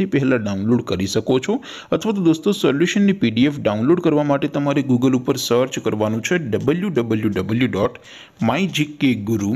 થી પહેલેથી ડાઉનલોડ કરી શકો છો અથવા તો દોસ્તો સોલ્યુશન ની પીડીએફ ડાઉનલોડ કરવા માટે તમારે Google ઉપર સર્ચ કરવાનું છે www.mygkguru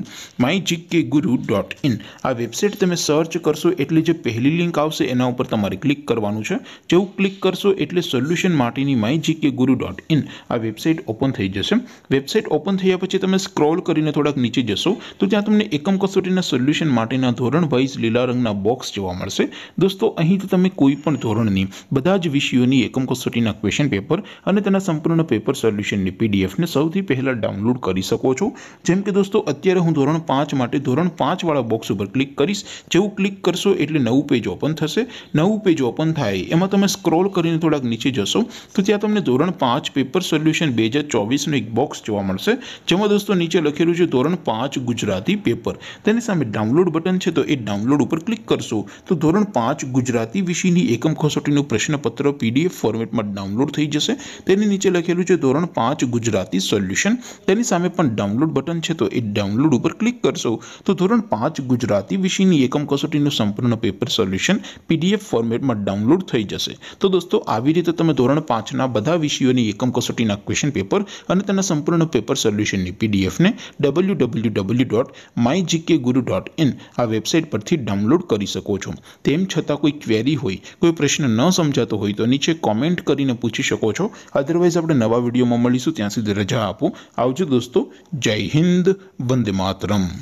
mygkguru.in આ વેબસાઈટ તમે સર્ચ કરશો એટલે જે પહેલી લિંક આવશે એના ઉપર તમારે ક્લિક કરવાનું છે જેવું ક્લિક કરશો એટલે સોલ્યુશન માટેની mygkguru.in આ વેબસાઈટ ઓપન થઈ જશે વેબસાઈટ ઓપન થઈયા પછી તમે સ્ક્રોલ કરીને થોડક નીચે જશો તો ત્યાં તમને એકમ કસોટીના સોલ્યુશન માટેનો ધોરણ 25 લીલા રંગના બોક્સ જોવા મળશે દોસ્તો તો તમને કોઈપણ ધોરણની બધા જ વિષયોની એકમ કોસોટીના ક્વેશ્ચન પેપર અને તેના સંપૂર્ણના પેપર સોલ્યુશન ની પીડીએફ ને સૌથી પહેલા ડાઉનલોડ કરી શકો છો જેમ કે દોસ્તો અત્યારે હું ધોરણ 5 માટે ધોરણ 5 વાળા બોક્સ ઉપર ક્લિક કરીશ જેવું ક્લિક કરશો એટલે નવું પેજ ઓપન થશે નવું પેજ ઓપન થાય એમાં તમે સ્ક્રોલ કરીને થોડાક નીચે જશો તો ત્યાં તમને ધોરણ 5 પેપર સોલ્યુશન 2024 નો એક બોક્સ જોવા મળશે જેમાં દોસ્તો નીચે લખેલું છે ધોરણ 5 ગુજરાતી પેપર તેની સામે ડાઉનલોડ બટન છે તો એ ડાઉનલોડ ઉપર ક્લિક કરશો તો ધોરણ 5 ગુજરાતી અતિ વિષયની એકમ કસોટીનું પ્રશ્નપત્ર પીડીએફ ફોર્મેટમાં ડાઉનલોડ થઈ જશે તેની નીચે લખેલું છે ધોરણ 5 ગુજરાતી સોલ્યુશન તેની સામે પણ ડાઉનલોડ બટન છે તો ઈ ડાઉનલોડ ઉપર ક્લિક કરશો તો ધોરણ 5 ગુજરાતી વિષયની એકમ કસોટીનું સંપૂર્ણ પેપર સોલ્યુશન પીડીએફ ફોર્મેટમાં ડાઉનલોડ થઈ જશે તો દોસ્તો આવી રીતે તમે ધોરણ 5 ના બધા વિષયોની એકમ કસોટીના ક્વેશ્ચન પેપર અને તેના સંપૂર્ણ પેપર સોલ્યુશનની પીડીએફ ને www.mygkguru.in આ વેબસાઈટ પરથી ડાઉનલોડ કરી શકો છો તેમ છતાં કોઈ होई कोई प्रश्न न समझत हो तो नीचे कमेंट કરીને પૂછી શકો છો અધરવાઇઝ આપણે નવા વિડિયોમાં મળીશું ત્યાં સુધી રજા આપો આવજો દોસ્તો જય હિન્દ વંદે માતરમ